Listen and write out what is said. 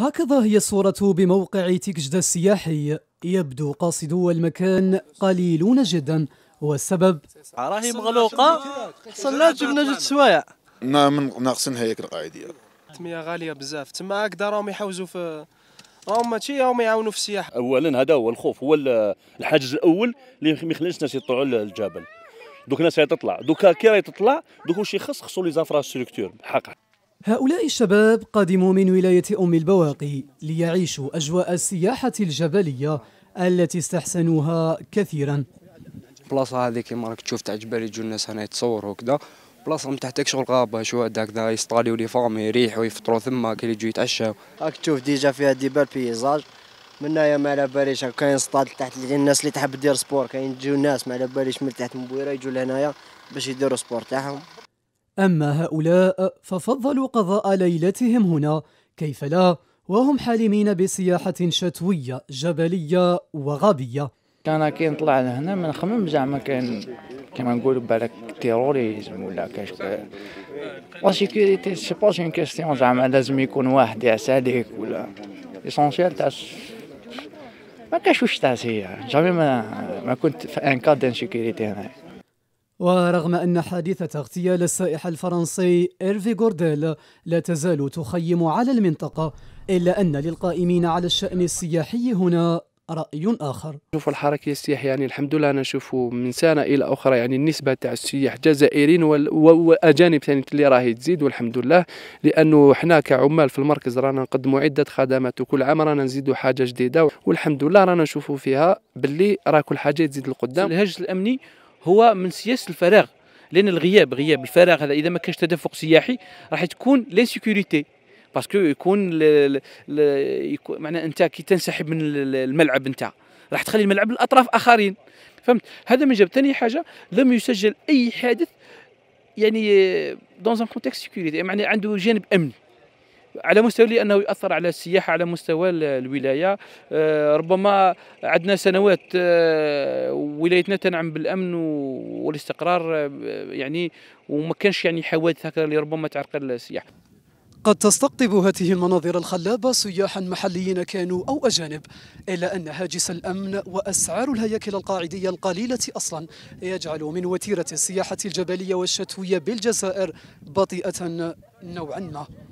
هكذا هي الصورة بموقع تكجدة السياحي يبدو قاصدو المكان قليلون جدا والسبب راهي مغلوقة حصلنا جبنا جوج سوايع نعم ناقصين هيك القاعدية تمية غالية بزاف تما هكذا راهم يحوزوا في راهم ماشي راهم يعاونوا في السياحة أولا هذا هو الخوف هو الحاجز الأول اللي ما يخليش الناس يطلعوا للجبل دوك الناس تطلع دوكا كي راهي تطلع دوك واش يخص خصو لي زانفراستركتور بحق هؤلاء الشباب قادموا من ولاية أم البواقي ليعيشوا أجواء السياحة الجبلية التي استحسنوها كثيرا بلاصة هذه كما راك تشوف تاع جبال يجوا الناس هنا يتصوروا وكذا بلاصه من تحتك شغل غابه شو هذاك يصطاليو لي فامي يريحوا يفطروا ثما كي يجوا يتعشوا راك تشوف ديجا فيها دي بال بيزاج من هنايا ما على باليش كاين سطاد تحت الناس اللي تحب دير سبور كاين يجوا الناس ما على باليش من تحت مبويره يجوا لهنايا باش يديروا سبور تاعهم أما هؤلاء ففضلوا قضاء ليلتهم هنا كيف لا وهم حالمين بسياحة شتوية جبلية وغابية كان كي نطلع لهنا ما نخمم زعما كان كما نقولوا بالك تيروريزم ولا كاش لا سيكوريتي سي با سي كيستيون زعما لازم يكون واحد يعس عليك ولا ليسونسيال تاع ما كاش واش تاع هي جامي ما, ما كنت في ان كاد دانسيكوريتي هنايا ورغم أن حادثة اغتيال السائح الفرنسي إيرفي غورديل لا تزال تخيم على المنطقة إلا أن للقائمين على الشأن السياحي هنا رأي آخر نشوف الحركة السياحية يعني الحمد لله نشوف من سنة إلى أخرى يعني النسبة تاع السياح جزائريين وأجانب ثاني اللي راهي تزيد والحمد لله لأنه حنا كعمال في المركز رانا نقدموا عدة خدمات وكل عام رانا نزيدوا حاجة جديدة والحمد لله رانا نشوفوا فيها باللي راه كل حاجة تزيد لقدام الهجر الأمني هو من سياسه الفراغ لان الغياب غياب الفراغ هذا اذا ما كانش تدفق سياحي راح تكون لانسيكوريتي باسكو يكون ل... ل... يكون معنى انت كي تنسحب من الملعب انت راح تخلي الملعب لاطراف اخرين فهمت هذا من جاب ثاني حاجه لم يسجل اي حادث يعني دون ان كونتكست سيكوريتي يعني عنده جانب امني على مستوى لانه يؤثر على السياحه على مستوى الولايه آه، ربما عندنا سنوات آه، ولايتنا تنعم بالامن والاستقرار آه، يعني وما كانش يعني حوادث هكذا اللي ربما تعرقل السياحه قد تستقطب هذه المناظر الخلابة سياحا محليين كانوا أو أجانب إلا أن هاجس الأمن وأسعار الهياكل القاعدية القليلة أصلا يجعل من وتيرة السياحة الجبلية والشتوية بالجزائر بطيئة نوعا ما